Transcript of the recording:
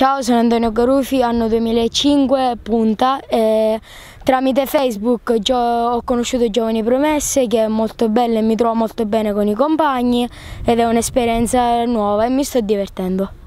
Ciao, sono Antonio Garufi, anno 2005, punta. E tramite Facebook ho conosciuto Giovani Promesse che è molto bella e mi trovo molto bene con i compagni ed è un'esperienza nuova e mi sto divertendo.